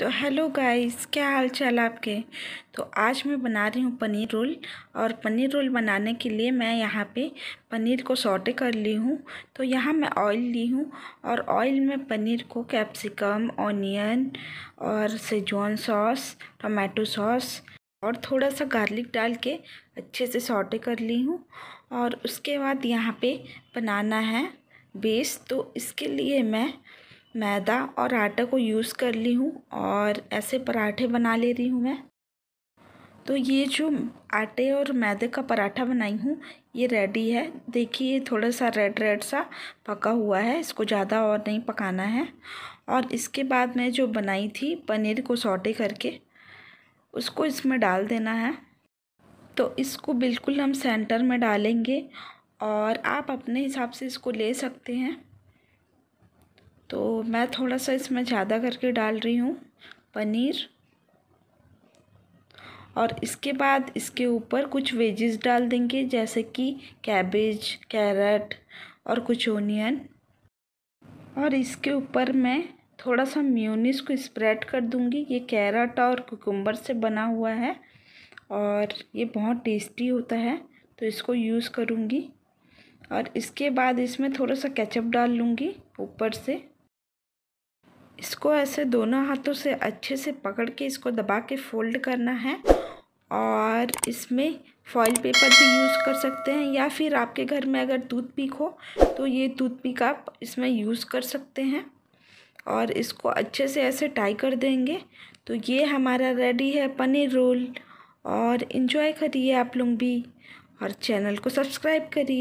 तो hello guys क्या हाल चाल आपके तो आज मैं बना रही हूँ पनीर रोल और पनीर रोल बनाने के लिए मैं यहाँ पे पनीर को सॉटे कर ली हूँ तो यहाँ मैं ऑयल ली हूँ और ऑयल में पनीर को कैप्सिकम ऑनियन और सेजवान सॉस टमाटो सॉस और थोड़ा सा गार्लिक डाल के अच्छे से सॉटे कर ली हूँ और उसके बाद यहाँ पर बनाना है बेस तो इसके लिए मैं मैदा और आटा को यूज़ कर ली हूँ और ऐसे पराठे बना ले रही हूँ मैं तो ये जो आटे और मैदे का पराठा बनाई हूँ ये रेडी है देखिए थोड़ा सा रेड रेड सा पका हुआ है इसको ज़्यादा और नहीं पकाना है और इसके बाद मैं जो बनाई थी पनीर को सौटे करके उसको इसमें डाल देना है तो इसको बिल्कुल हम सेंटर में डालेंगे और आप अपने हिसाब से इसको ले सकते हैं तो मैं थोड़ा सा इसमें ज़्यादा करके डाल रही हूँ पनीर और इसके बाद इसके ऊपर कुछ वेजेस डाल देंगे जैसे कि कैबेज कैरेट और कुछ ओनियन और इसके ऊपर मैं थोड़ा सा म्यूनिस को स्प्रेड कर दूंगी ये कैरेट और कुकुम्बर से बना हुआ है और ये बहुत टेस्टी होता है तो इसको यूज़ करूँगी और इसके बाद इसमें थोड़ा सा केचप डाल लूँगी ऊपर से इसको ऐसे दोनों हाथों से अच्छे से पकड़ के इसको दबा के फोल्ड करना है और इसमें फॉइल पेपर भी यूज़ कर सकते हैं या फिर आपके घर में अगर दूध पीक हो तो ये दूध पीक आप इसमें यूज़ कर सकते हैं और इसको अच्छे से ऐसे टाई कर देंगे तो ये हमारा रेडी है पनीर रोल और इन्जॉय करिए आप लोग भी और चैनल को सब्सक्राइब करिए